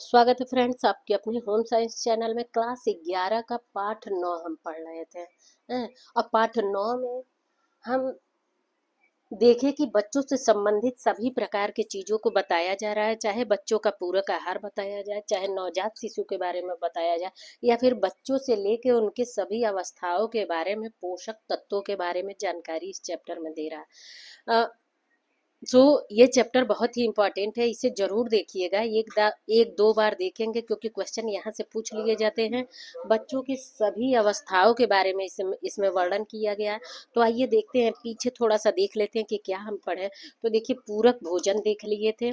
स्वागत है फ्रेंड्स आपके अपने होम साइंस चैनल में क्लास ग्यारह का पाठ नौ हम पढ़ रहे थे और पाठ नौ में हम देखे कि बच्चों से संबंधित सभी प्रकार के चीज़ों को बताया जा रहा है चाहे बच्चों का पूरक आहार बताया जाए चाहे नवजात शिशु के बारे में बताया जाए या फिर बच्चों से लेके उनके सभी अवस्थाओं के बारे में पोषक तत्वों के बारे में जानकारी इस चैप्टर में दे रहा है सो तो so, ये चैप्टर बहुत ही इंपॉर्टेंट है इसे जरूर देखिएगा एक एक दो बार देखेंगे क्योंकि क्वेश्चन यहाँ से पूछ लिए जाते हैं बच्चों की सभी अवस्थाओं के बारे में इसमें इसमें वर्णन किया गया है तो आइए देखते हैं पीछे थोड़ा सा देख लेते हैं कि क्या हम पढ़े तो देखिए पूरक भोजन देख लिए थे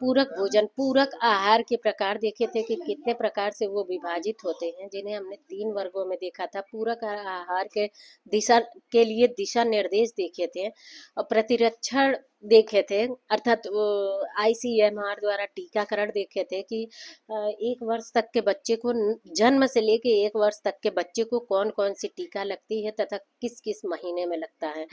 पूरक भोजन पूरक आहार के प्रकार देखे थे कि कितने प्रकार से वो विभाजित होते हैं जिन्हें हमने तीन वर्गों में देखा था पूरक आहार के दिशा के लिए दिशा निर्देश देखे थे और प्रतिरक्षण देखे थे अर्थात आईसीएमआर द्वारा टीकाकरण देखे थे कि एक वर्ष तक के बच्चे को जन्म से लेके एक वर्ष तक के बच्चे को कौन कौन सी टीका लगती है तथा किस किस महीने में लगता है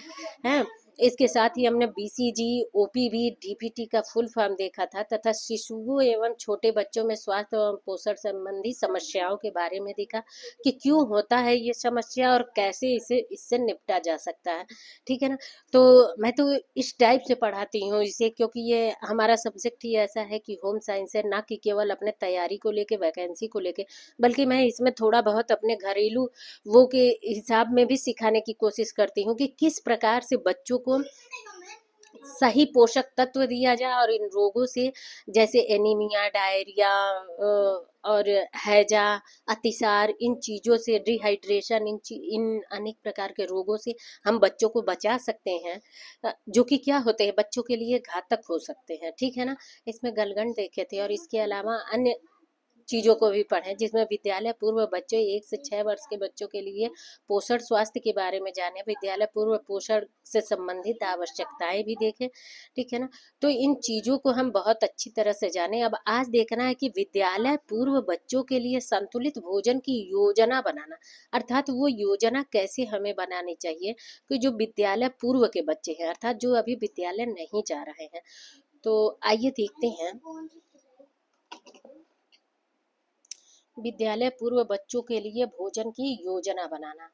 हैं इसके साथ ही हमने बीसीजी पी डीपीटी का फुल फॉर्म देखा था तथा शिशुओं एवं छोटे बच्चों में स्वास्थ्य एवं पोषण संबंधी समस्याओं के बारे में देखा कि क्यों होता है ये समस्या और कैसे इसे इससे निपटा जा सकता है ठीक है ना तो मैं तो इस टाइप से पढ़ाती हूँ इसे क्योंकि ये हमारा सब्जेक्ट ही ऐसा है कि होम साइंस है ना कि केवल अपने तैयारी को लेके वैकेंसी को लेके बल्कि मैं इसमें थोड़ा बहुत अपने घरेलू वो के हिसाब में भी सिखाने की कोशिश करती हूँ कि किस प्रकार से बच्चों को सही पोषक तत्व दिया जाए और इन रोगों से जैसे एनीमिया डायरिया और हैजा अतिसार इन चीज़ों से डिहाइड्रेशन इन इन अनेक प्रकार के रोगों से हम बच्चों को बचा सकते हैं जो कि क्या होते हैं बच्चों के लिए घातक हो सकते हैं ठीक है ना इसमें गलगन देखे थे और इसके अलावा अन्य चीज़ों को भी पढ़ें जिसमें विद्यालय पूर्व बच्चों एक से छः वर्ष के बच्चों के लिए पोषण स्वास्थ्य के बारे में जानें विद्यालय पूर्व पोषण से संबंधित आवश्यकताएं भी देखें ठीक है ना तो इन चीज़ों को हम बहुत अच्छी तरह से जाने अब आज देखना है कि विद्यालय पूर्व बच्चों के लिए संतुलित भोजन की योजना बनाना अर्थात वो योजना कैसे हमें बनानी चाहिए कि जो विद्यालय पूर्व के बच्चे हैं अर्थात जो अभी विद्यालय नहीं जा रहे हैं तो आइए देखते हैं विद्यालय पूर्व बच्चों के लिए भोजन की योजना बनाना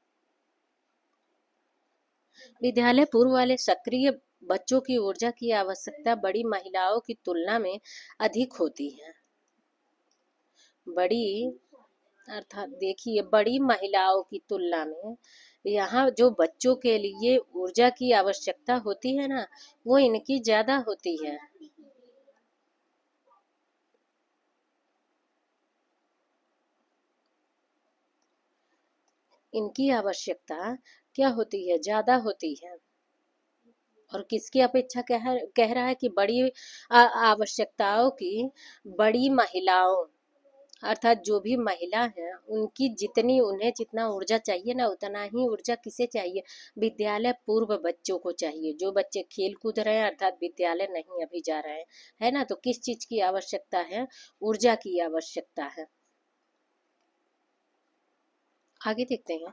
विद्यालय पूर्व वाले सक्रिय बच्चों की ऊर्जा की आवश्यकता बड़ी महिलाओं की तुलना में अधिक होती है बड़ी अर्थात देखिए बड़ी महिलाओं की तुलना में यहाँ जो बच्चों के लिए ऊर्जा की आवश्यकता होती है ना वो इनकी ज्यादा होती है इनकी आवश्यकता क्या होती है ज़्यादा होती है और किसकी अपेक्षा कह कह रहा है कि बड़ी आवश्यकताओं की बड़ी महिलाओं अर्थात जो भी महिला है उनकी जितनी उन्हें जितना ऊर्जा चाहिए ना उतना ही ऊर्जा किसे चाहिए विद्यालय पूर्व बच्चों को चाहिए जो बच्चे खेल कूद रहे हैं अर्थात विद्यालय नहीं अभी जा रहे हैं है ना तो किस चीज़ की आवश्यकता है ऊर्जा की आवश्यकता है आगे देखते हैं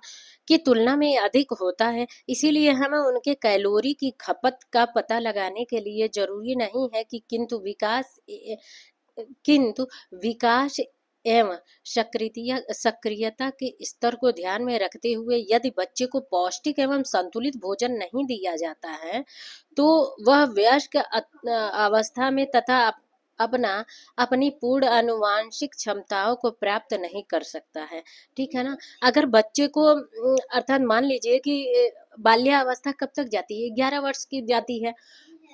कि तुलना में अधिक होता है इसीलिए हमें उनके कैलोरी की खपत का पता लगाने के लिए जरूरी नहीं है कि किंतु विकास किंतु विकास एवं सक्रिय सक्रियता के स्तर को ध्यान में रखते हुए यदि बच्चे को पौष्टिक एवं संतुलित भोजन नहीं दिया जाता है तो वह व्यस्क अवस्था में तथा अपना अपनी पूर्ण अनुवांशिक क्षमताओं को प्राप्त नहीं कर सकता है ठीक है ना अगर बच्चे को अर्थात मान लीजिए कि बाल्यावस्था कब तक जाती है ग्यारह वर्ष की जाती है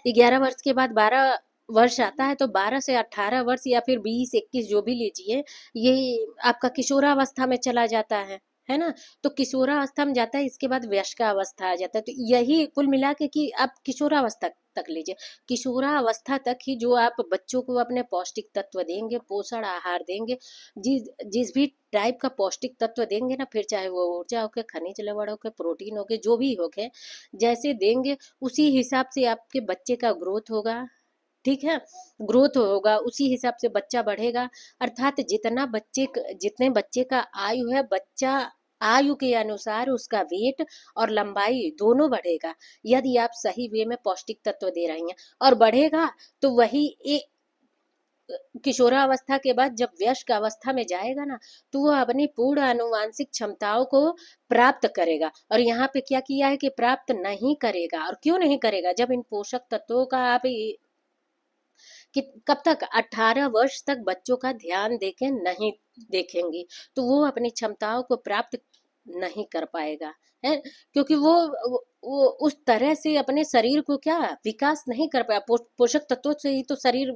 ग्यारह वर्ष के बाद बारह वर्ष आता है तो 12 से 18 वर्ष या फिर 20 21 जो भी लीजिए ये आपका किशोरावस्था में चला जाता है है ना तो किशोरावस्था में जाता है इसके बाद व्यस्का अवस्था आ जाता है तो यही कुल मिला के कि आप किशोरावस्था तक लीजिए किशोरावस्था तक ही जो आप बच्चों को अपने पौष्टिक तत्व देंगे पोषण आहार देंगे जिस जिस भी टाइप का पौष्टिक तत्व देंगे ना फिर चाहे वो ऊर्जा हो के खनिज लवण हो के प्रोटीन हो के जो भी हो के जैसे देंगे उसी हिसाब से आपके बच्चे का ग्रोथ होगा ठीक है ग्रोथ होगा उसी हिसाब से बच्चा बढ़ेगा अर्थात जितना बच्चे जितने बच्चे का आयु है बच्चा आयु के अनुसार उसका वेट और लंबाई दोनों बढ़ेगा यदि आप सही वे में पौष्टिक तत्व दे रही हैं और बढ़ेगा तो वही एक किशोरा के बाद जब व्यस्क अवस्था में जाएगा ना तो वह अपनी पूर्ण अनुवांशिक क्षमताओं को प्राप्त करेगा और यहाँ पे क्या किया है कि प्राप्त नहीं करेगा और क्यों नहीं करेगा जब इन पोषक तत्वों का आप कि कब तक 18 वर्ष तक बच्चों का ध्यान देखें नहीं देखेंगे तो वो अपनी क्षमताओं को प्राप्त नहीं कर पाएगा है क्योंकि वो वो उस तरह से अपने शरीर को क्या विकास नहीं कर पाया पो, पोषक तत्वों से ही तो शरीर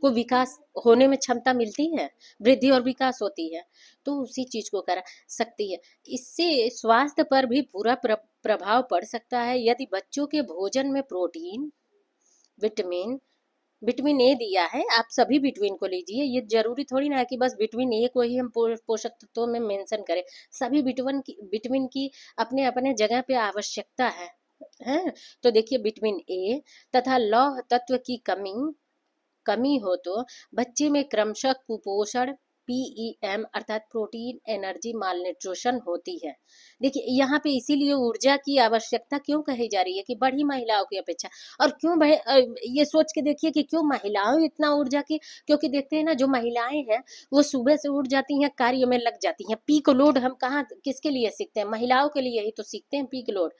को विकास होने में क्षमता मिलती है वृद्धि और विकास होती है तो उसी चीज को करा सकती है इससे स्वास्थ्य पर भी पूरा प्र, प्रभाव पड़ सकता है यदि बच्चों के भोजन में प्रोटीन विटामिन बिटवीन ए दिया है आप सभी बिटवीन को लीजिए ये जरूरी थोड़ी ना है कि बस बिटवीन ए को ही हम पोषक तत्वों में मेंशन करें सभी बिटवन की बिटवीन की अपने अपने जगह पे आवश्यकता है हैं तो देखिए बिटवीन ए तथा लौह तत्व की कमी कमी हो तो बच्चे में क्रमशः कुपोषण पीईएम e अर्थात प्रोटीन एनर्जी मालन्यूट्रिशन होती है देखिए यहाँ पे इसीलिए ऊर्जा की आवश्यकता क्यों कही जा रही है कि बड़ी महिलाओं की अपेक्षा और क्यों भाई ये सोच के देखिए कि क्यों महिलाओं इतना ऊर्जा की क्योंकि देखते हैं ना जो महिलाएं हैं वो सुबह से उठ जाती हैं कार्य में लग जाती हैं पीक लोड हम कहाँ किसके लिए सीखते हैं महिलाओं के लिए ही तो सीखते हैं पीक लोड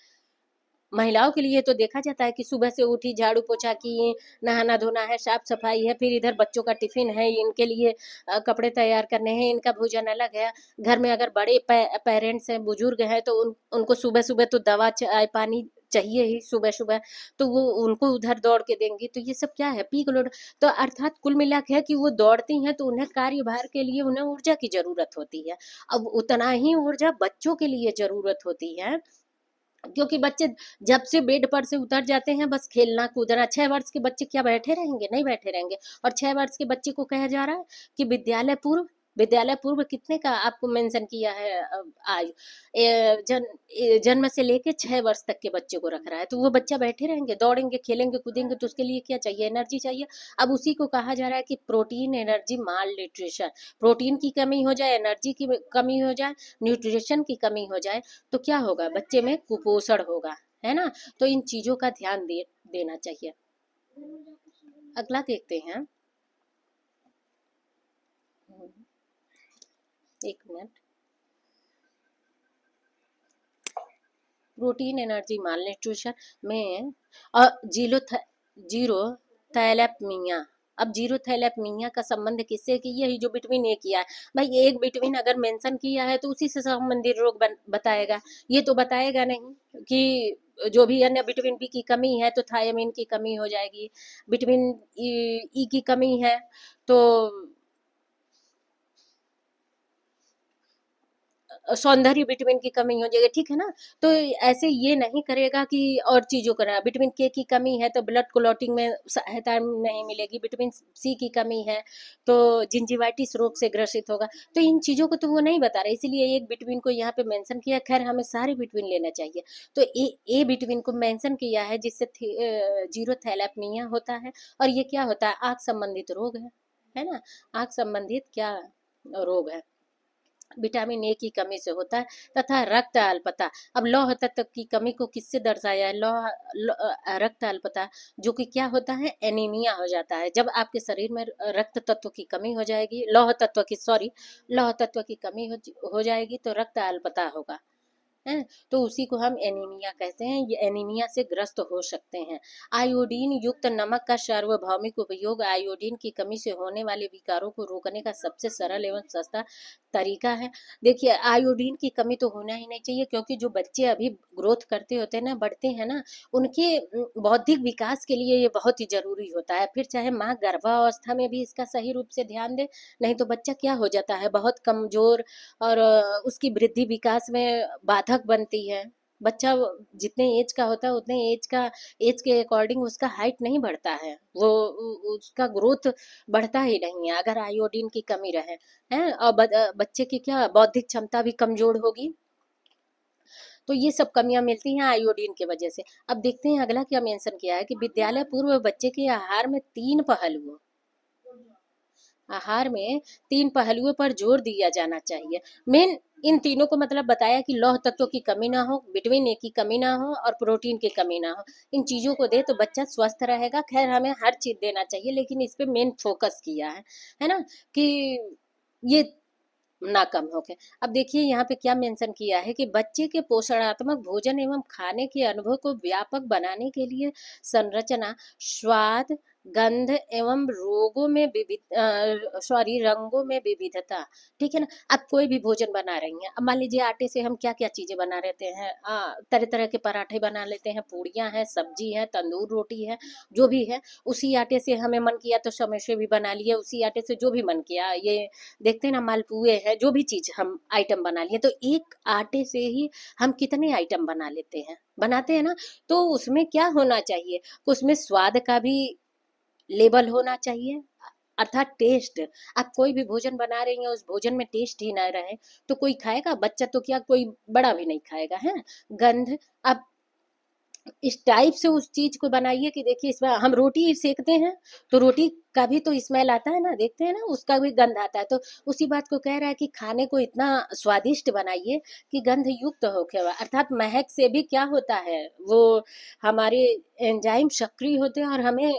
महिलाओं के लिए तो देखा जाता है कि सुबह से उठी झाड़ू पोछा की नहाना धोना है साफ सफाई है फिर इधर बच्चों का टिफिन है इनके लिए कपड़े तैयार करने हैं इनका भोजन अलग है घर में अगर बड़े पेरेंट्स हैं बुजुर्ग हैं तो उन उनको सुबह सुबह तो दवा चाय पानी चाहिए ही सुबह सुबह तो वो उनको उधर दौड़ के देंगी तो ये सब क्या है पीक लोड तो अर्थात कुल मिला के है कि वो दौड़ती हैं तो उन्हें कार्यभार के लिए उन्हें ऊर्जा की जरूरत होती है अब उतना ही ऊर्जा बच्चों के लिए जरूरत होती है क्योंकि बच्चे जब से बेड पर से उतर जाते हैं बस खेलना कूदना छह वर्ष के बच्चे क्या बैठे रहेंगे नहीं बैठे रहेंगे और छह वर्ष के बच्चे को कहा जा रहा है कि विद्यालय पूर्व विद्यालय पूर्व कितने का आपको मेंशन किया है आयु जन जन्म से लेके छह वर्ष तक के बच्चे को रख रहा है तो वो बच्चा बैठे रहेंगे दौड़ेंगे खेलेंगे कूदेंगे तो उसके लिए क्या चाहिए एनर्जी चाहिए अब उसी को कहा जा रहा है कि protein energy malnutrition protein की कमी हो जाए एनर्जी की कमी हो जाए न्यूट्रिशन की कमी हो जाए तो क्या होगा बच्चे में कुपोषण होगा है ना तो इन चीज़ों का ध्यान दे देना चाहिए अगला देखते हैं एक minute protein energy malnutrition में जीरो जीरो थैलेपमिया अब जीरो थैलेपमिया का संबंध किससे कि यही जो बिटवीन ए किया है भाई एक बिटवीन अगर मेंशन किया है तो उसी से संबंधित रोग बताएगा ये तो बताएगा नहीं कि जो भी अन्य बिटवीन बी की कमी है तो थायमिन की कमी हो जाएगी बिटवीन ई की कमी है तो सौंदर्य विटामिन की कमी हो जाएगी ठीक है ना तो ऐसे ये नहीं करेगा कि और चीज़ों करना विटामिन के की कमी है तो ब्लड क्लॉटिंग में सहायता नहीं मिलेगी विटामिन सी की कमी है तो जिंजीवाइटिस रोग से ग्रसित होगा तो इन चीज़ों को तो वो नहीं बता रहे इसीलिए एक विटामिन को यहाँ पे मेंशन किया खैर हमें सारे विटामिन लेना चाहिए तो ए ए विटामिन को मेंशन किया है जिससे जीरो थैलेपनिया होता है और ये क्या होता है आग संबंधित रोग है है ना आग संबंधित क्या रोग है विटामिन ए की कमी से होता है तथा रक्त अल्पता अब लौह तत्व की कमी को किससे दर्शाया है लौह रक्त अल्पता जो कि क्या होता है एनीमिया हो जाता है जब आपके शरीर में रक्त तत्व की कमी हो जाएगी लौह तत्व की सॉरी लौह तत्व की कमी हो, हो जाएगी तो रक्त अल्पता होगा हैं तो उसी को हम एनीमिया कहते हैं ये एनीमिया से ग्रस्त हो सकते हैं आयोडीन युक्त नमक का सार्वभौमिक उपयोग आयोडीन की कमी से होने वाले विकारों को रोकने का सबसे सरल एवं सस्ता तरीका है देखिए आयोडीन की कमी तो होना ही नहीं चाहिए क्योंकि जो बच्चे अभी ग्रोथ करते होते हैं ना बढ़ते हैं ना उनके बौद्धिक विकास के लिए ये बहुत ही जरूरी होता है फिर चाहे माँ गर्भावस्था में भी इसका सही रूप से ध्यान दे नहीं तो बच्चा क्या हो जाता है बहुत कमजोर और उसकी वृद्धि विकास में बाधा बंधक बनती है बच्चा जितने एज का होता है उतने एज का एज के अकॉर्डिंग उसका हाइट नहीं बढ़ता है वो उसका ग्रोथ बढ़ता ही नहीं है अगर आयोडीन की कमी रहे हैं और बच्चे की क्या बौद्धिक क्षमता भी कमजोर होगी तो ये सब कमियां मिलती हैं आयोडीन के वजह से अब देखते हैं अगला क्या मेंशन किया है कि विद्यालय पूर्व बच्चे के आहार में तीन पहलुओं आहार में तीन पहलुओं पर जोर दिया जाना चाहिए मेन इन तीनों को मतलब बताया कि लौह तत्वों की कमी ना हो विटामिन ए की कमी ना हो और प्रोटीन की कमी ना हो इन चीज़ों को दे तो बच्चा स्वस्थ रहेगा खैर हमें हर चीज़ देना चाहिए लेकिन इस पर मेन फोकस किया है है ना कि ये ना कम हो गए अब देखिए यहाँ पे क्या मेंशन किया है कि बच्चे के पोषणात्मक भोजन एवं खाने के अनुभव को व्यापक बनाने के लिए संरचना स्वाद गंध एवं रोगों में विविध सॉरी रंगों में विविधता ठीक है ना अब कोई भी भोजन बना रही हैं अब मान लीजिए आटे से हम क्या क्या चीज़ें बना रहते हैं तरह तरह के पराठे बना लेते हैं पूड़ियाँ हैं सब्जी है तंदूर रोटी है जो भी है उसी आटे से हमें मन किया तो समोसे भी बना लिए उसी आटे से जो भी मन किया ये देखते हैं ना मालपुए है जो भी चीज़ हम आइटम बना लिए तो एक आटे से ही हम कितने आइटम बना लेते हैं बनाते हैं ना तो उसमें क्या होना चाहिए उसमें स्वाद का भी लेबल होना चाहिए अर्थात टेस्ट आप कोई भी भोजन बना रही हैं उस भोजन में टेस्ट ही ना रहे तो कोई खाएगा बच्चा तो क्या कोई बड़ा भी नहीं खाएगा है गंध अब इस टाइप से उस चीज को बनाइए कि देखिए इसमें हम रोटी सेकते हैं तो रोटी का भी तो स्मेल आता है ना देखते हैं ना उसका भी गंध आता है तो उसी बात को कह रहा है कि खाने को इतना स्वादिष्ट बनाइए कि गंध युक्त तो होके अर्थात महक से भी क्या होता है वो हमारे एंजाइम सक्रिय होते हैं और हमें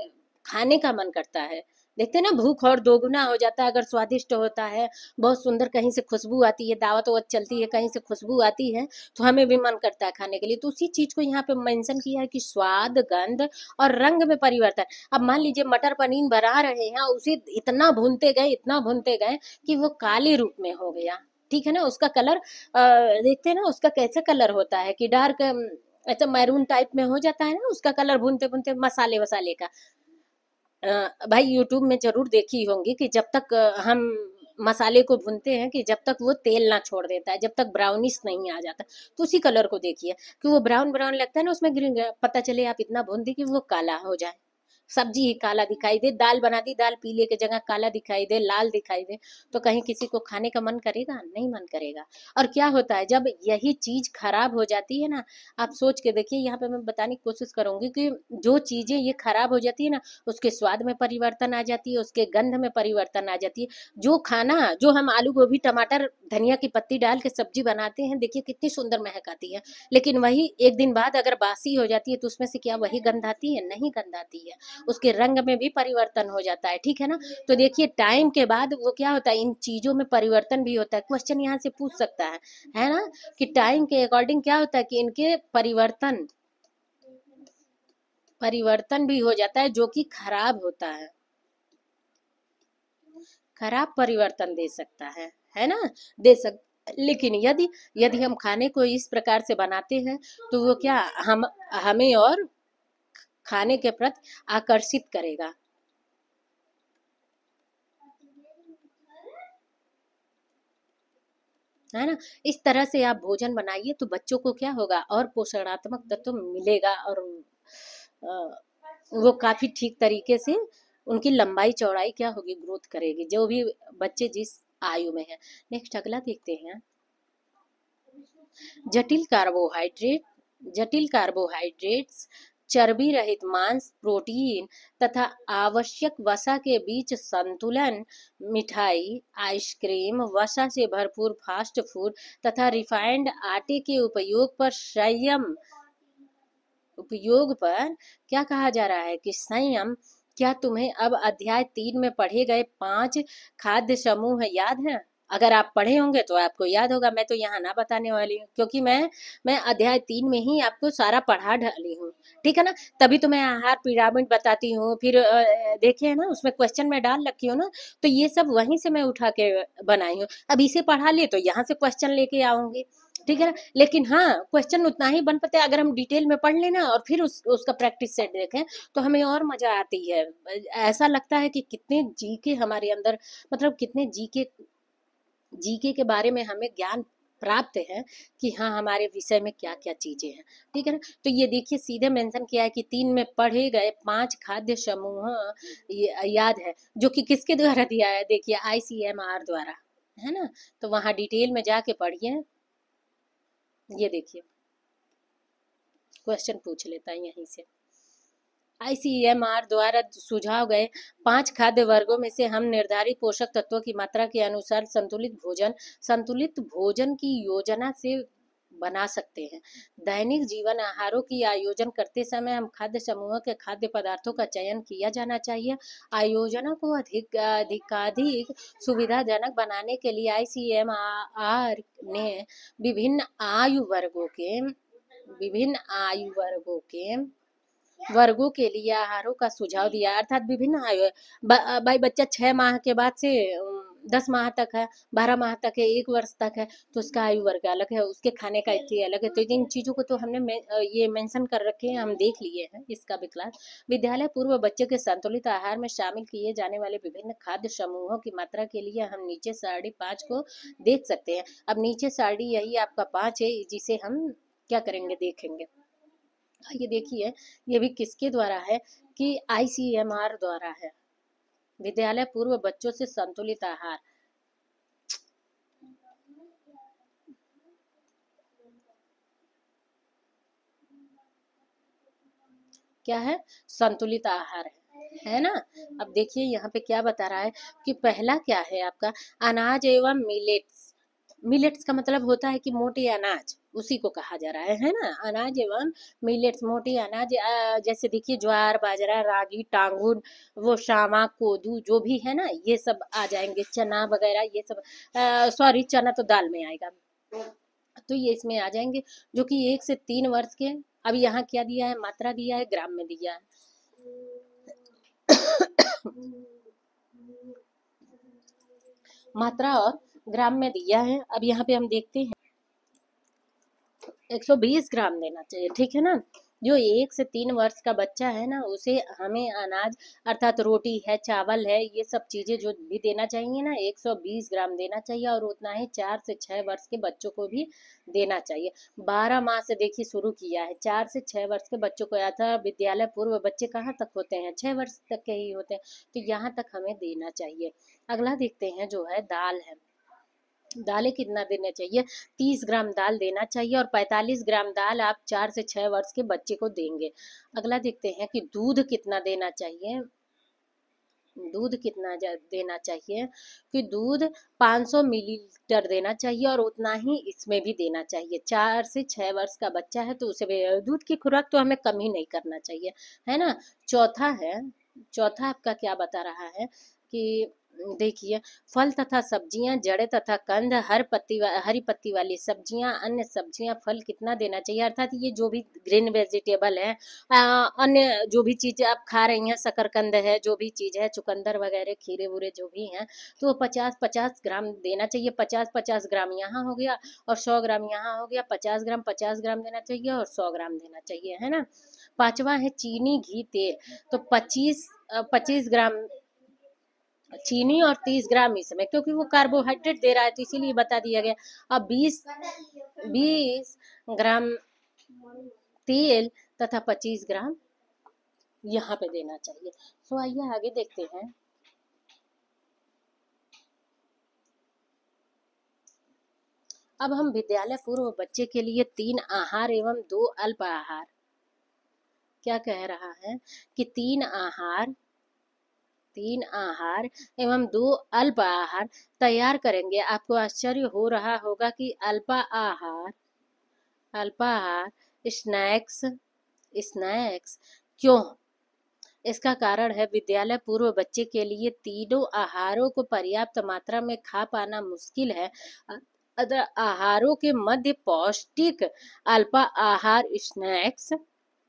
खाने का मन करता है देखते ना भूख और दोगुना हो जाता है अगर स्वादिष्ट होता है बहुत सुंदर कहीं से खुशबू आती है दावत वावत चलती है कहीं से खुशबू आती है तो हमें भी मन करता है खाने के लिए तो उसी चीज़ को यहाँ पे मेंशन किया है कि स्वाद गंध और रंग में परिवर्तन अब मान लीजिए मटर पनीर बना रहे हैं उसे इतना भूनते गए इतना भूनते गए कि वो काले रूप में हो गया ठीक है ना उसका कलर देखते है ना उसका कैसा कलर होता है कि डार्क ऐसा मैरून टाइप में हो जाता है ना उसका कलर भूनते भूनते मसाले वसाले का भाई यूट्यूब में जरूर देखी होंगी कि जब तक हम मसाले को भूनते हैं कि जब तक वो तेल ना छोड़ देता है जब तक ब्राउनिश नहीं आ जाता तो उसी कलर को देखिए कि वो ब्राउन ब्राउन लगता है ना उसमें ग्रीन पता चले आप इतना भून दी कि वो काला हो जाए सब्जी ही काला दिखाई दे दाल बना दी दाल पीले की जगह काला दिखाई दे लाल दिखाई दे तो कहीं किसी को खाने का मन करेगा नहीं मन करेगा और क्या होता है जब यही चीज खराब हो जाती है ना आप सोच के देखिए यहाँ पे मैं बताने की कोशिश करूंगी कि जो चीजें ये खराब हो जाती है ना उसके स्वाद में परिवर्तन आ जाती है उसके गंध में परिवर्तन आ जाती है जो खाना जो हम आलू गोभी टमाटर धनिया की पत्ती डाल के सब्जी बनाते हैं देखिए कितनी सुंदर महक आती है लेकिन वही एक दिन बाद अगर बासी हो जाती है तो उसमें से क्या वही गंध आती है नहीं गंध आती है उसके रंग में भी परिवर्तन हो जाता है ठीक है ना तो देखिए टाइम के बाद वो क्या होता है इन चीज़ों में परिवर्तन भी होता है क्वेश्चन यहाँ से पूछ सकता है है ना कि टाइम के अकॉर्डिंग क्या होता है कि इनके परिवर्तन परिवर्तन भी हो जाता है जो कि खराब होता है खराब परिवर्तन दे सकता है है ना दे सक लेकिन यदि यदि हम खाने को इस प्रकार से बनाते हैं तो वो क्या हम हमें और खाने के प्रति आकर्षित करेगा है ना इस तरह से आप भोजन बनाइए तो बच्चों को क्या होगा और पोषणात्मक तत्व मिलेगा और वो काफी ठीक तरीके से उनकी लंबाई चौड़ाई क्या होगी ग्रोथ करेगी जो भी बच्चे जिस आयु में है नेक्स्ट अगला देखते हैं जटिल कार्बोहाइड्रेट जटिल कार्बोहाइड्रेट्स चर्बी रहित मांस प्रोटीन तथा आवश्यक वसा के बीच संतुलन मिठाई आइसक्रीम वसा से भरपूर फास्ट फूड तथा रिफाइंड आटे के उपयोग पर संयम उपयोग पर क्या कहा जा रहा है कि संयम क्या तुम्हें अब अध्याय तीन में पढ़े गए पांच खाद्य समूह याद हैं अगर आप पढ़े होंगे तो आपको याद होगा मैं तो यहाँ ना बताने वाली हूँ क्योंकि मैं मैं अध्याय तीन में ही आपको सारा पढ़ा डाली हूँ ठीक है ना तभी तो मैं आहार पिरामिड बताती हूँ फिर है ना उसमें क्वेश्चन में डाल रखी हूँ ना तो ये सब वहीं से मैं उठा के बनाई हूँ अब इसे पढ़ा ले तो यहाँ से क्वेश्चन लेके आऊंगी ठीक है ना लेकिन हाँ क्वेश्चन उतना ही बन पाते अगर हम डिटेल में पढ़ लेना और फिर उस उसका प्रैक्टिस सेट देखें तो हमें और मजा आती है ऐसा लगता है कि कितने जी के हमारे अंदर मतलब कितने जी के जीके के बारे में हमें ज्ञान प्राप्त है कि हाँ हमारे विषय में क्या क्या चीजें हैं ठीक है ना तो ये देखिए सीधे मेंशन किया है कि तीन में पढ़े गए पांच खाद्य समूह याद है जो कि किसके द्वारा दिया है देखिए आईसीएमआर द्वारा है ना तो वहां डिटेल में जाके पढ़िए ये देखिए क्वेश्चन पूछ लेता है यहीं से आईसीएमआर द्वारा सुझाव गए पांच खाद्य वर्गों में से हम निर्धारित पोषक तत्वों की मात्रा के अनुसार संतुलित भोजन संतुलित भोजन की योजना से बना सकते हैं दैनिक जीवन आहारों की आयोजन करते समय हम खाद्य समूहों के खाद्य पदार्थों का चयन किया जाना चाहिए आयोजना को अधिक अधिकाधिक सुविधाजनक बनाने के लिए आईसीएमआर ने विभिन्न आयु वर्गों के विभिन्न आयु वर्गों के वर्गों के लिए आहारों का सुझाव दिया अर्थात विभिन्न आयु भाई बच्चा छह माह के बाद से दस माह तक है बारह माह तक है एक वर्ष तक है तो उसका आयु वर्ग अलग है उसके खाने का स्थिति अलग है तो इन चीज़ों को तो हमने में, ये मेंशन कर रखे हैं हम देख लिए हैं इसका विकलास विद्यालय पूर्व बच्चे के संतुलित आहार में शामिल किए जाने वाले विभिन्न खाद्य समूहों की मात्रा के लिए हम नीचे साढ़े पाँच को देख सकते हैं अब नीचे साढ़ी यही आपका पाँच है जिसे हम क्या करेंगे देखेंगे हाँ, ये देखिए ये भी किसके द्वारा है कि आईसीएमआर द्वारा है विद्यालय पूर्व बच्चों से संतुलित आहार क्या है संतुलित आहार है है ना अब देखिए यहाँ पे क्या बता रहा है कि पहला क्या है आपका अनाज एवं मिलेट्स मिलेट्स का मतलब होता है कि मोटे अनाज उसी को कहा जा रहा है है ना अनाज एवं मिलेट्स मोटी अनाज जैसे देखिए ज्वार बाजरा रागी टांगुन वो शामा कोदू जो भी है ना ये सब आ जाएंगे चना वगैरह ये सब सॉरी चना तो दाल में आएगा तो ये इसमें आ जाएंगे जो कि एक से तीन वर्ष के अब यहाँ क्या दिया है मात्रा दिया है ग्राम में दिया है मात्रा और ग्राम में दिया है अब यहाँ पे हम देखते हैं 120 ग्राम देना चाहिए ठीक है ना जो एक से तीन वर्ष का बच्चा है ना उसे हमें अनाज अर्थात रोटी है चावल है ये सब चीज़ें जो भी देना चाहिए ना 120 ग्राम देना चाहिए और उतना ही चार से छह वर्ष के बच्चों को भी देना चाहिए बारह माह से देखिए शुरू किया है चार से छह वर्ष के बच्चों को अर्थात तो विद्यालय पूर्व बच्चे कहाँ तक होते हैं छह वर्ष तक के ही होते हैं तो यहाँ तक हमें देना चाहिए अगला देखते हैं जो है दाल है दालें कितना देना चाहिए तीस ग्राम दाल देना चाहिए और पैंतालीस ग्राम दाल आप चार से छः वर्ष के बच्चे को देंगे अगला देखते हैं कि दूध कितना देना चाहिए दूध कितना देना चाहिए कि दूध 500 मिलीलीटर देना चाहिए और उतना ही इसमें भी देना चाहिए चार से छः वर्ष का बच्चा है तो उसे दूध की खुराक तो हमें कम ही नहीं करना चाहिए है ना चौथा है चौथा आपका क्या बता रहा है कि देखिए फल तथा सब्जियां जड़े तथा कंद हर पत्ती हरी पत्ती वाली सब्जियां अन्य सब्जियां फल कितना देना चाहिए अर्थात ये जो भी ग्रीन वेजिटेबल है अन्य जो भी चीज़ आप खा रही हैं शकरकंद है जो भी चीज़ है चुकंदर वगैरह खीरे वूरे जो भी हैं तो पचास पचास ग्राम देना चाहिए पचास पचास ग्राम यहाँ हो गया और सौ ग्राम यहाँ हो गया पचास ग्राम पचास ग्राम देना चाहिए और सौ ग्राम देना चाहिए है ना पाँचवा है चीनी घी तेल तो पच्चीस पच्चीस ग्राम चीनी और तीस ग्राम इस समय क्योंकि वो कार्बोहाइड्रेट दे रहा है तो इसीलिए बता दिया गया अब बीस बीस ग्राम तेल तथा पच्चीस ग्राम यहाँ पे देना चाहिए तो आइए आगे देखते हैं अब हम विद्यालय पूर्व बच्चे के लिए तीन आहार एवं दो अल्प आहार क्या कह रहा है कि तीन आहार तीन आहार एवं दो अल्प आहार तैयार करेंगे आपको आश्चर्य हो रहा होगा कि अल्पा आहार आहार स्नैक्स स्नैक्स क्यों इसका कारण है विद्यालय पूर्व बच्चे के लिए तीनों आहारों को पर्याप्त मात्रा में खा पाना मुश्किल है अदर आहारों के मध्य पौष्टिक अल्पा आहार स्नैक्स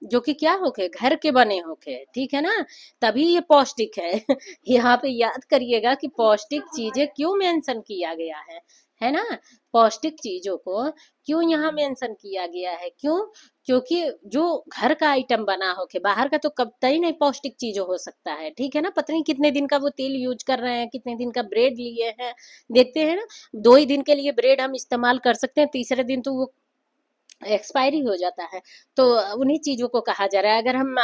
जो कि क्या होके घर के बने होके ठीक है ना तभी ये पौष्टिक है यहाँ पे याद करिएगा कि पौष्टिक चीजें क्यों मेंशन किया गया है है ना पौष्टिक चीजों को क्यों यहाँ मेंशन किया गया है क्यों क्योंकि जो घर का आइटम बना हो के बाहर का तो कब ही नहीं पौष्टिक चीज हो सकता है ठीक है ना पता नहीं कितने दिन का वो तेल यूज कर रहे हैं कितने दिन का ब्रेड लिए हैं देखते हैं ना दो ही दिन के लिए ब्रेड हम इस्तेमाल कर सकते हैं तीसरे दिन तो वो एक्सपायरी हो जाता है तो उन्हीं चीज़ों को कहा जा रहा है अगर हम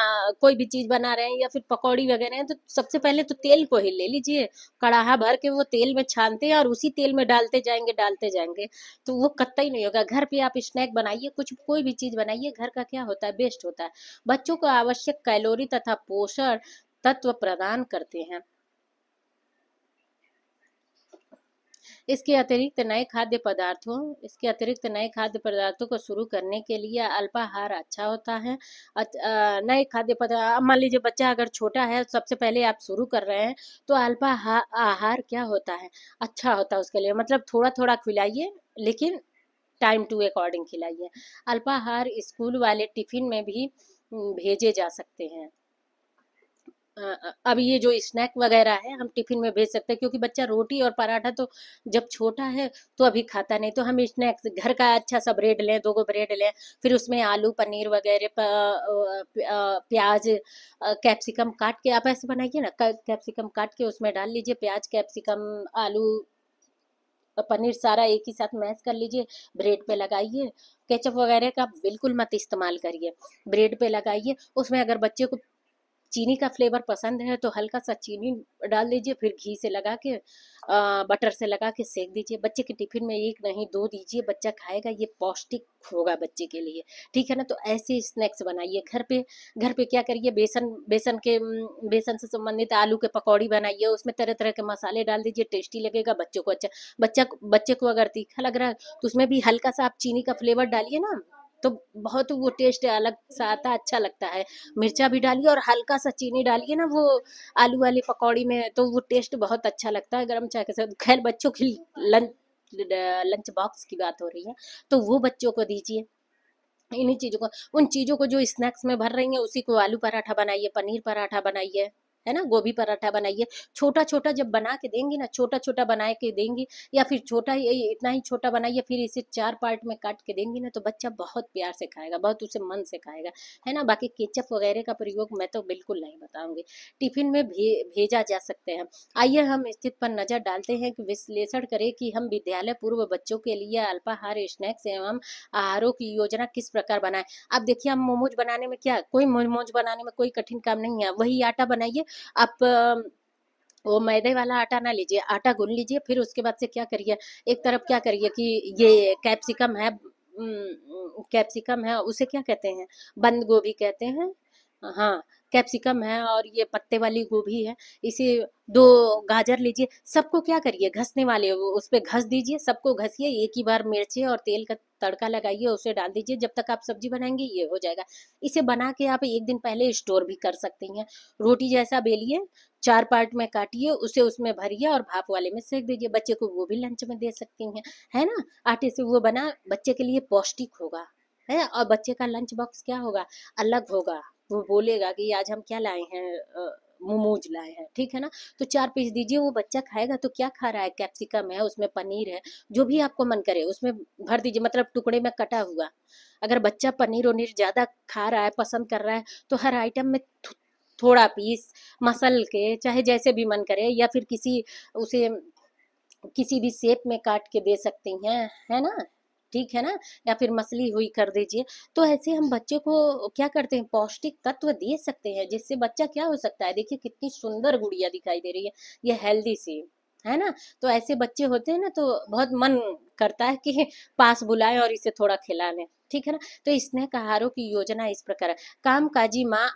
कोई भी चीज़ बना रहे हैं या फिर पकौड़ी वगैरह हैं तो सबसे पहले तो तेल को ही ले लीजिए कड़ाहा भर के वो तेल में छानते हैं और उसी तेल में डालते जाएंगे डालते जाएंगे तो वो कत्ता ही नहीं होगा घर पे आप स्नैक बनाइए कुछ कोई भी चीज़ बनाइए घर का क्या होता है बेस्ट होता है बच्चों को आवश्यक कैलोरी तथा पोषण तत्व प्रदान करते हैं इसके अतिरिक्त नए खाद्य पदार्थों इसके अतिरिक्त नए खाद्य पदार्थों को शुरू करने के लिए अल्पाहार अच्छा होता है नए खाद्य पदार्थ मान लीजिए बच्चा अगर छोटा है सबसे पहले आप शुरू कर रहे हैं तो अल्पाहार क्या होता है अच्छा होता है उसके लिए मतलब थोड़ा थोड़ा खिलाइए लेकिन टाइम टू अकॉर्डिंग खिलाइए अल्पाहार स्कूल वाले टिफिन में भी भेजे जा सकते हैं अब ये जो स्नैक वगैरह है हम टिफिन में भेज सकते हैं क्योंकि बच्चा रोटी और पराठा तो जब छोटा है तो अभी खाता नहीं तो हम स्नैक्स घर का अच्छा सा ब्रेड लें दो गो ब्रेड लें फिर उसमें आलू पनीर वगैरह प्याज कैप्सिकम काट के आप ऐसे बनाइए ना कैप्सिकम काट के उसमें डाल लीजिए प्याज कैप्सिकम आलू पनीर सारा एक ही साथ मैश कर लीजिए ब्रेड पे लगाइए केचप वगैरह का बिल्कुल मत इस्तेमाल करिए ब्रेड पे लगाइए उसमें अगर बच्चे को चीनी का फ्लेवर पसंद है तो हल्का सा चीनी डाल दीजिए फिर घी से लगा के आ, बटर से लगा के सेक दीजिए बच्चे के टिफिन में एक नहीं दो दीजिए बच्चा खाएगा ये पौष्टिक होगा बच्चे के लिए ठीक है ना तो ऐसे स्नैक्स बनाइए घर पे घर पे क्या करिए बेसन बेसन के बेसन से संबंधित आलू के पकौड़ी बनाइए उसमें तरह तरह के मसाले डाल दीजिए टेस्टी लगेगा बच्चों को अच्छा बच्चा बच्चे को अगर तीखा लग रहा है तो उसमें भी हल्का सा आप चीनी का फ्लेवर डालिए ना तो बहुत वो टेस्ट अलग सा आता है अच्छा लगता है मिर्चा भी डालिए और हल्का सा चीनी डालिए ना वो आलू वाली पकौड़ी में तो वो टेस्ट बहुत अच्छा लगता है गर्म चाय के साथ खैर बच्चों की लंच लंच बॉक्स की बात हो रही है तो वो बच्चों को दीजिए इन्हीं चीज़ों को उन चीज़ों को जो स्नैक्स में भर रही है उसी को आलू पराठा बनाइए पनीर पराठा बनाइए है ना गोभी पराठा बनाइए छोटा छोटा जब बना के देंगी ना छोटा छोटा बना के देंगी या फिर छोटा इतना ही छोटा बनाइए फिर इसे चार पार्ट में काट के देंगी ना तो बच्चा बहुत प्यार से खाएगा बहुत उसे मन से खाएगा है ना बाकी केचप वगैरह का प्रयोग मैं तो बिल्कुल नहीं बताऊंगी टिफिन में भे, भेजा जा सकते हैं आइए हम स्थिति पर नजर डालते हैं कि विश्लेषण करें कि हम विद्यालय पूर्व बच्चों के लिए अल्पाहार स्नैक्स एवं आहारों की योजना किस प्रकार बनाए अब देखिए हम मोमोज बनाने में क्या कोई मोमोज बनाने में कोई कठिन काम नहीं है वही आटा बनाइए आप वो मैदे वाला आटा ना लीजिए आटा गून लीजिए फिर उसके बाद से क्या करिए एक तरफ क्या करिए कि ये कैप्सिकम है कैप्सिकम है उसे क्या कहते हैं बंद गोभी कहते हैं हाँ कैप्सिकम है और ये पत्ते वाली गोभी है इसे दो गाजर लीजिए सबको क्या करिए घसने वाले उस पर घस दीजिए सबको घसिए एक ही बार मिर्ची और तेल का तड़का लगाइए उसे डाल दीजिए जब तक आप सब्जी बनाएंगे ये हो जाएगा इसे बना के आप एक दिन पहले स्टोर भी कर सकते हैं रोटी जैसा बेलिए चार पार्ट में काटिए उसे उसमें भरिए और भाप वाले में सेक दीजिए बच्चे को वो भी लंच में दे सकती हैं है ना आटे से वो बना बच्चे के लिए पौष्टिक होगा है और बच्चे का लंच बॉक्स क्या होगा अलग होगा वो बोलेगा कि आज हम क्या लाए हैं मोमोज लाए हैं ठीक है ना तो चार पीस दीजिए वो बच्चा खाएगा तो क्या खा रहा है कैप्सिकम है उसमें पनीर है जो भी आपको मन करे उसमें भर दीजिए मतलब टुकड़े में कटा हुआ अगर बच्चा पनीर वनीर ज़्यादा खा रहा है पसंद कर रहा है तो हर आइटम में थोड़ा पीस मसल के चाहे जैसे भी मन करे या फिर किसी उसे किसी भी शेप में काट के दे सकती हैं है ना ठीक है ना या फिर मछली हुई कर दीजिए तो ऐसे हम बच्चे को क्या करते हैं पौष्टिक तत्व दे सकते हैं जिससे बच्चा क्या हो सकता है देखिए कितनी सुंदर गुड़िया दिखाई दे रही है ये हेल्दी सी है ना तो ऐसे बच्चे होते हैं ना तो बहुत मन करता है कि पास बुलाएं और इसे थोड़ा खिला लें ठीक है ना तो स्नेह आहारों की योजना इस प्रकार है काजी माँ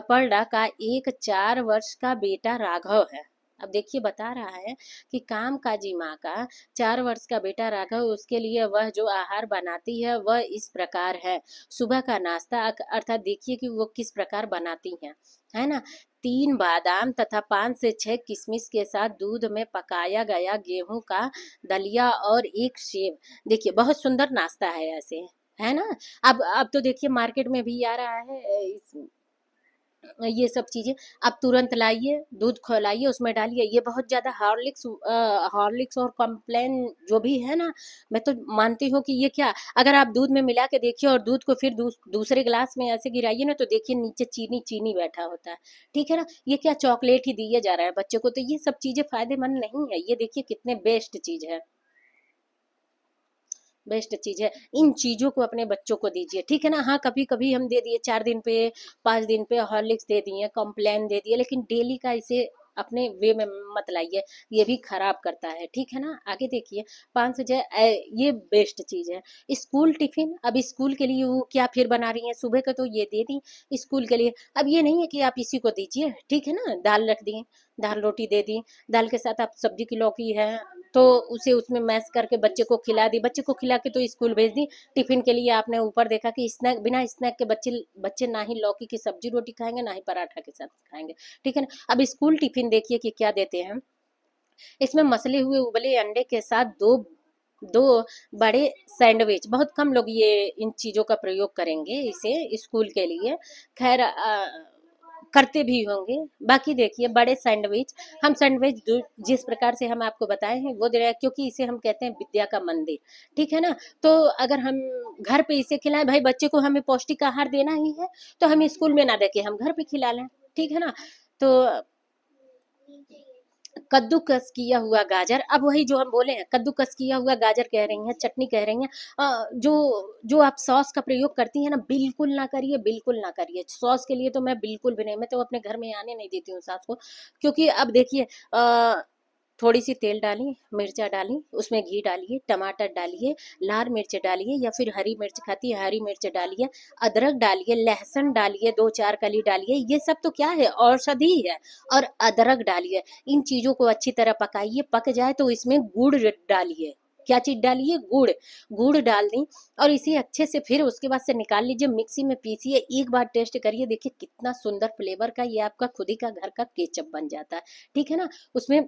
अपर्णा का एक चार वर्ष का बेटा राघव है अब देखिए बता रहा है कि काम काजी माँ का चार वर्ष का बेटा राघव उसके लिए वह जो आहार बनाती है वह इस प्रकार है सुबह का नाश्ता अर्थात देखिए कि वो किस प्रकार बनाती हैं है ना तीन बादाम तथा पांच से छह किशमिश के साथ दूध में पकाया गया गेहूं का दलिया और एक सेब देखिए बहुत सुंदर नाश्ता है ऐसे है ना अब अब तो देखिए मार्केट में भी आ रहा है इस ये सब चीज़ें आप तुरंत लाइए दूध खौलाइए उसमें डालिए ये बहुत ज़्यादा हॉर्लिक्स हॉर्लिक्स और कॉम्प्लेन जो भी है ना मैं तो मानती हूँ कि ये क्या अगर आप दूध में मिला के देखिए और दूध को फिर दूस, दूसरे गिलास में ऐसे गिराइए ना तो देखिए नीचे चीनी चीनी बैठा होता है ठीक है ना ये क्या चॉकलेट ही दिए जा रहा है बच्चों को तो ये सब चीज़ें फायदेमंद नहीं है ये देखिए कितने बेस्ट चीज़ है बेस्ट चीज़ है इन चीज़ों को अपने बच्चों को दीजिए ठीक है ना हाँ कभी कभी हम दे दिए चार दिन पे पाँच दिन पे हॉर्लिक्स दे दिए कॉम्प्लेन दे दिए लेकिन डेली का इसे अपने वे में मत लाइए ये भी खराब करता है ठीक है ना आगे देखिए पाँच सौ जय ये बेस्ट चीज़ है स्कूल टिफिन अब स्कूल के लिए वो क्या फिर बना रही हैं सुबह का तो ये दे दी स्कूल के लिए अब ये नहीं है कि आप इसी को दीजिए ठीक है ना दाल रख दिए दाल रोटी दे दी दाल के साथ आप सब्जी की लौकी है तो उसे उसमें मैस करके बच्चे को खिला दी बच्चे को खिला के तो स्कूल भेज दी टिफिन के लिए आपने ऊपर देखा कि स्नैक बिना स्नैक के बच्चे बच्चे ना ही लौकी की सब्जी रोटी खाएंगे ना ही पराठा के साथ खाएंगे ठीक है ना अब स्कूल टिफिन देखिए कि क्या देते हैं इसमें मसले हुए उबले अंडे के साथ दो दो बड़े सैंडविच बहुत कम लोग ये इन चीज़ों का प्रयोग करेंगे इसे स्कूल के लिए खैर करते भी होंगे बाकी देखिए बड़े सैंडविच हम सैंडविच जिस प्रकार से हम आपको बताए हैं वो दे रहे हैं क्योंकि इसे हम कहते हैं विद्या का मंदिर ठीक है ना तो अगर हम घर पे इसे खिलाएं भाई बच्चे को हमें पौष्टिक आहार देना ही है तो हम स्कूल में ना देखे हम घर पे खिला लें ठीक है ना तो कद्दूकस किया हुआ गाजर अब वही जो हम बोले हैं कद्दूकस किया हुआ गाजर कह रही हैं चटनी कह रही हैं जो जो आप सॉस का प्रयोग करती हैं ना बिल्कुल ना करिए बिल्कुल ना करिए सॉस के लिए तो मैं बिल्कुल भी नहीं मैं तो अपने घर में आने नहीं देती हूँ सास को क्योंकि अब देखिए थोड़ी सी तेल डालें मिर्चा डालें उसमें घी डालिए टमाटर डालिए लाल मिर्च डालिए या फिर हरी मिर्च खाती है हरी मिर्च डालिए अदरक डालिए लहसुन डालिए दो चार कली डालिए ये सब तो क्या है औषधि है और अदरक डालिए इन चीज़ों को अच्छी तरह पकाइए पक जाए तो इसमें गुड़ डालिए क्या चीज डालिए गुड़ गुड़ डाल दें और इसे अच्छे से फिर उसके बाद से निकाल लीजिए मिक्सी में पीसिए एक बार टेस्ट करिए देखिए कितना सुंदर फ्लेवर का ये आपका खुद ही का घर का केचप बन जाता है ठीक है ना उसमें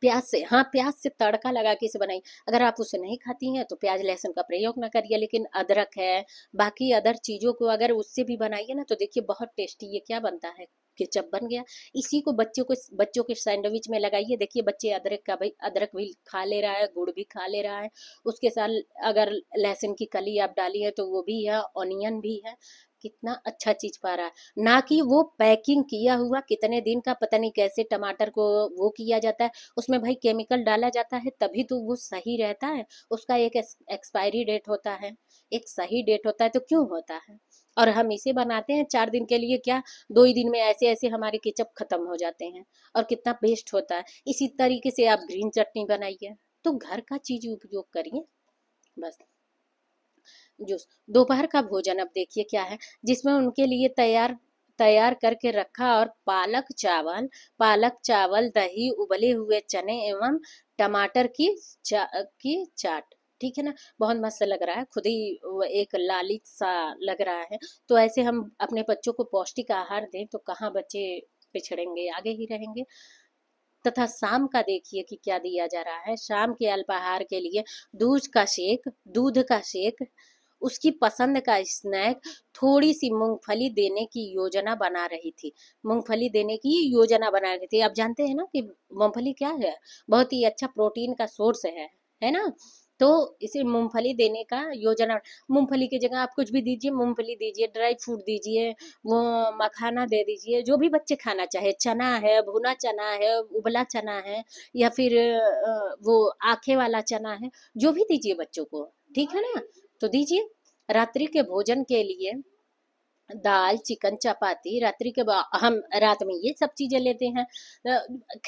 प्याज से हाँ प्याज से तड़का लगा के इसे बनाई अगर आप उसे नहीं खाती हैं तो प्याज लहसुन का प्रयोग ना करिए लेकिन अदरक है बाकी अदर चीज़ों को अगर उससे भी बनाइए ना तो देखिए बहुत टेस्टी ये क्या बनता है केचप बन गया इसी को बच्चों को बच्चों के सैंडविच में लगाइए देखिए बच्चे अदरक का भाई अदरक भी खा ले रहा है गुड़ भी खा ले रहा है उसके साथ अगर लहसुन की कली आप डाली है तो वो भी है ऑनियन भी है कितना अच्छा चीज पा रहा है ना कि वो पैकिंग किया हुआ कितने दिन का पता नहीं कैसे टमाटर को वो किया जाता है उसमें भाई केमिकल डाला जाता है तभी तो वो सही रहता है उसका एक एक्सपायरी डेट होता है एक सही डेट होता है तो क्यों होता है और हम इसे बनाते हैं चार दिन के लिए क्या दो ही दिन में ऐसे ऐसे हमारे केचप खत्म हो जाते हैं और कितना बेस्ट होता है इसी तरीके से आप ग्रीन चटनी बनाइए तो घर का चीज उपयोग करिए बस जूस दोपहर का भोजन अब देखिए क्या है जिसमें उनके लिए तैयार तैयार करके रखा और पालक चावल पालक चावल दही उबले हुए चने एवं टमाटर की चा, की चाट ठीक है ना बहुत मस्त लग रहा है खुद ही एक लाली सा लग रहा है तो ऐसे हम अपने बच्चों को पौष्टिक आहार दें तो कहाँ बच्चे पिछड़ेंगे आगे ही रहेंगे तथा शाम का देखिए कि क्या दिया जा रहा है शाम के अल्पाहार के लिए दूध का शेक दूध का शेक उसकी पसंद का स्नैक थोड़ी सी मूंगफली देने की योजना बना रही थी मूंगफली देने की योजना बना रही थी आप जानते हैं ना कि मूंगफली क्या है बहुत ही अच्छा प्रोटीन का सोर्स है है ना तो इसे मूंगफली देने का योजना मूंगफली की जगह आप कुछ भी दीजिए मूंगफली दीजिए ड्राई फ्रूट दीजिए वो मखाना दे दीजिए जो भी बच्चे खाना चाहे चना है भुना चना है उबला चना है या फिर वो आँखें वाला चना है जो भी दीजिए बच्चों को ठीक है ना तो दीजिए रात्रि के भोजन के लिए दाल चिकन चपाती रात्रि के हम रात में ये सब चीज़ें लेते हैं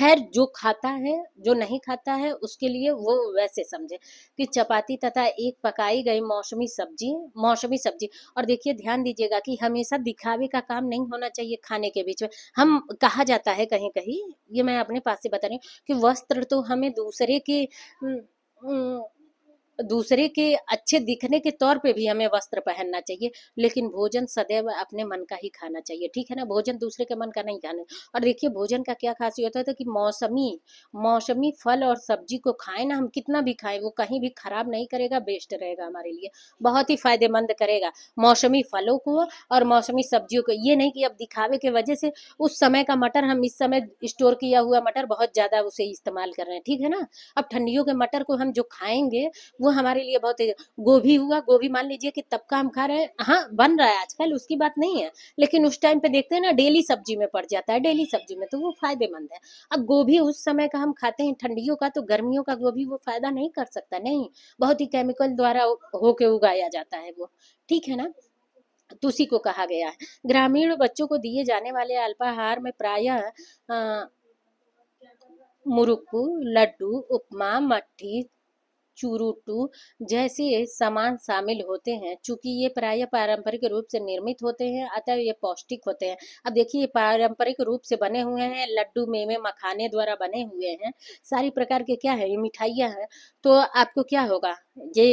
खैर जो खाता है जो नहीं खाता है उसके लिए वो वैसे समझे कि चपाती तथा एक पकाई गई मौसमी सब्जी मौसमी सब्जी और देखिए ध्यान दीजिएगा कि हमेशा दिखावे का काम नहीं होना चाहिए खाने के बीच में हम कहा जाता है कहीं कहीं ये मैं अपने पास से बता रही हूँ कि वस्त्र तो हमें दूसरे के दूसरे के अच्छे दिखने के तौर पे भी हमें वस्त्र पहनना चाहिए लेकिन भोजन सदैव अपने मन का ही खाना चाहिए ठीक है ना भोजन दूसरे के मन का नहीं खाना और देखिए भोजन का क्या खासियत होता है कि मौसमी मौसमी फल और सब्जी को खाएं ना हम कितना भी खाएं वो कहीं भी खराब नहीं करेगा बेस्ट रहेगा हमारे लिए बहुत ही फायदेमंद करेगा मौसमी फलों को और मौसमी सब्जियों को ये नहीं कि अब दिखावे के वजह से उस समय का मटर हम इस समय स्टोर किया हुआ मटर बहुत ज़्यादा उसे इस्तेमाल कर रहे हैं ठीक है ना अब ठंडियों के मटर को हम जो खाएंगे वो हमारे लिए बहुत गोभी हुआ गोभी मान लीजिए कि का हम खा रहे हैं हाँ बन रहा है आजकल उसकी बात नहीं है लेकिन उस टाइम पे देखते हैं ना डेली सब्जी में पड़ जाता है डेली सब्जी में तो वो फायदेमंद है अब गोभी उस समय का हम खाते हैं ठंडियों का तो गर्मियों का गोभी वो फायदा नहीं कर सकता नहीं बहुत ही केमिकल द्वारा होके उगाया जाता है वो ठीक है ना तुसी तो को कहा गया है ग्रामीण बच्चों को दिए जाने वाले अल्पाहार में प्राय मुरुक्कू लड्डू उपमा मट्ठी चुरुटू जैसे सामान शामिल होते हैं चूंकि ये प्राय पारंपरिक रूप से निर्मित होते हैं अतः ये पौष्टिक होते हैं अब देखिए ये पारंपरिक रूप से बने हुए हैं लड्डू मेवे मखाने द्वारा बने हुए हैं सारी प्रकार के क्या है ये मिठाइयाँ हैं तो आपको क्या होगा ये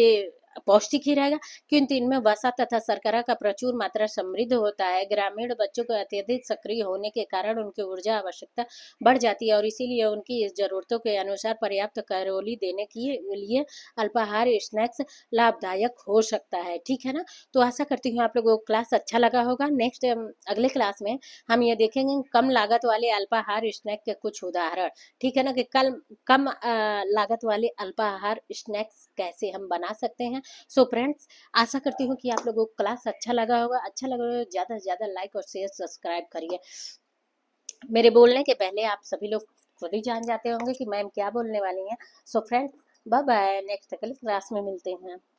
पौष्टिक ही रहेगा किंतु इनमें वसा तथा शर्करा का प्रचुर मात्रा समृद्ध होता है ग्रामीण बच्चों को अत्यधिक सक्रिय होने के कारण उनकी ऊर्जा आवश्यकता बढ़ जाती है और इसीलिए उनकी जरूरतों के अनुसार पर्याप्त कैरोली देने के लिए अल्पाहार स्नैक्स लाभदायक हो सकता है ठीक है ना तो आशा करती हूँ आप लोगों को क्लास अच्छा लगा होगा नेक्स्ट अगले क्लास में हम ये देखेंगे कम लागत वाले अल्पाहार स्नैक्स के कुछ उदाहरण ठीक है ना कि कल कम लागत वाले अल्पाहार स्नैक्स कैसे हम बना सकते हैं हैं सो फ्रेंड्स आशा करती हूँ कि आप लोगों को क्लास अच्छा लगा होगा अच्छा लगा होगा ज़्यादा से ज़्यादा लाइक और शेयर सब्सक्राइब करिए मेरे बोलने के पहले आप सभी लोग खुद ही जान जाते होंगे कि मैम क्या बोलने वाली हैं so friends bye bye next class में मिलते हैं